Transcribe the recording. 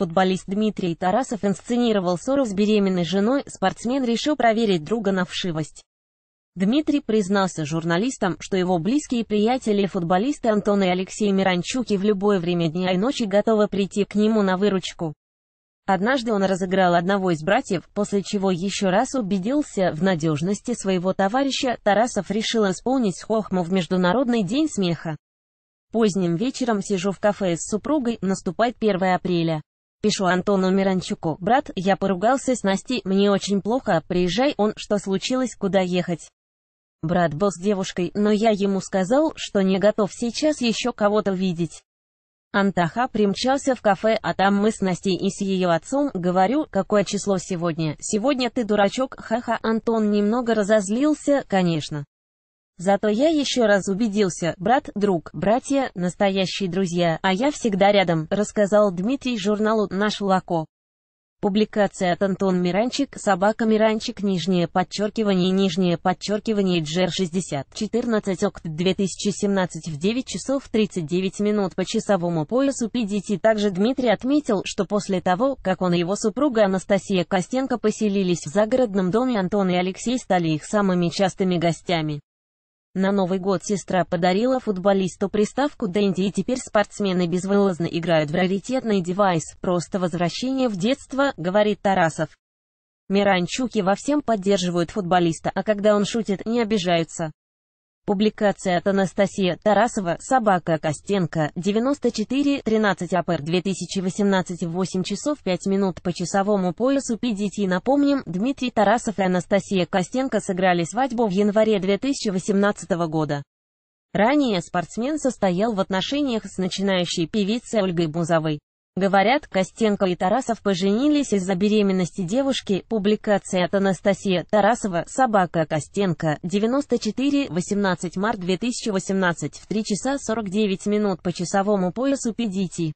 Футболист Дмитрий Тарасов инсценировал ссору с беременной женой, спортсмен решил проверить друга на вшивость. Дмитрий признался журналистам, что его близкие приятели футболисты Антон и Алексей и в любое время дня и ночи готовы прийти к нему на выручку. Однажды он разыграл одного из братьев, после чего еще раз убедился в надежности своего товарища, Тарасов решил исполнить хохму в Международный день смеха. Поздним вечером сижу в кафе с супругой, наступает 1 апреля. Пишу Антону Миранчуку. «Брат, я поругался с Настей, мне очень плохо, приезжай он, что случилось, куда ехать?» Брат был с девушкой, но я ему сказал, что не готов сейчас еще кого-то видеть. Антаха примчался в кафе, а там мы с Настей и с ее отцом, говорю, какое число сегодня, сегодня ты дурачок, ха-ха, Антон немного разозлился, конечно. Зато я еще раз убедился, брат, друг, братья, настоящие друзья, а я всегда рядом, рассказал Дмитрий журналу «Наш Лако». Публикация от Антон Миранчик, собака Миранчик, нижнее подчеркивание, нижнее подчеркивание, Джер 60, 14 окт 2017 в 9 часов 39 минут по часовому поясу PDT. Также Дмитрий отметил, что после того, как он и его супруга Анастасия Костенко поселились в загородном доме, Антон и Алексей стали их самыми частыми гостями. На Новый год сестра подарила футболисту приставку Дэнди и теперь спортсмены безвылазно играют в раритетный девайс, просто возвращение в детство, говорит Тарасов. Миранчуки во всем поддерживают футболиста, а когда он шутит, не обижаются. Публикация от Анастасия Тарасова, Собака Костенко, 94, 13 апр 2018, 8 часов 5 минут по часовому поясу PDT. Напомним, Дмитрий Тарасов и Анастасия Костенко сыграли свадьбу в январе 2018 года. Ранее спортсмен состоял в отношениях с начинающей певицей Ольгой Бузовой. Говорят, Костенко и Тарасов поженились из-за беременности девушки. Публикация от Анастасия Тарасова «Собака Костенко» 94, 18 март 2018 в 3 часа 49 минут по часовому поясу Педити.